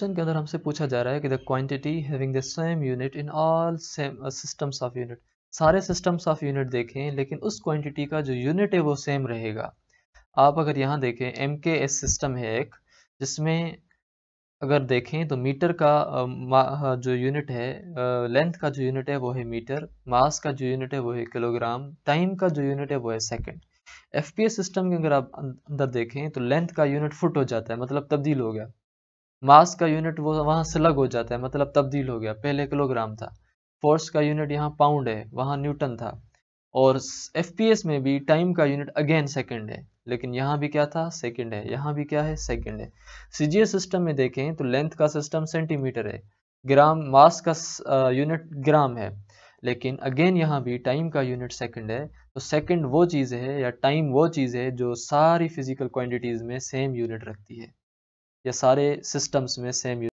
question के अंदर हमसे पूछा जा रहा है कि the quantity having the same unit in all same systems of unit सारे सिस्टम्स ऑफ यूनिट देखें लेकिन उस क्वांटिटी का जो यूनिट है वो सेम रहेगा आप अगर यहाँ देखें एम के एस सिस्टम है एक जिसमें अगर देखें तो मीटर का uh, uh, जो यूनिट है लेंथ uh, का जो यूनिट है वो है मीटर मास का जो यूनिट है वो है किलोग्राम टाइम का जो यूनिट है वो है सेकंड एफ सिस्टम के अगर आप अंदर देखें तो लेंथ का यूनिट फुट हो जाता है मतलब तब्दील हो गया मास का यूनिट वो वहाँ स्लग हो जाता है मतलब तब्दील हो गया पहले किलोग्राम था फोर्स का यूनिट यहाँ पाउंड है वहाँ न्यूटन था और एफ में भी टाइम का यूनिट अगेन सेकेंड है लेकिन यहाँ भी क्या था सेकेंड है यहाँ भी क्या है सेकेंड है सी सिस्टम में देखें तो लेंथ का सिस्टम सेंटीमीटर है ग्राम मास का यूनिट ग्राम uh, है लेकिन अगेन यहाँ भी टाइम का यूनिट सेकंड है तो सेकंड वो चीज़ है या टाइम वो चीज़ है जो सारी फिजिकल क्वान्टिटीज में सेम यूनिट रखती है ये सारे सिस्टम्स में सेम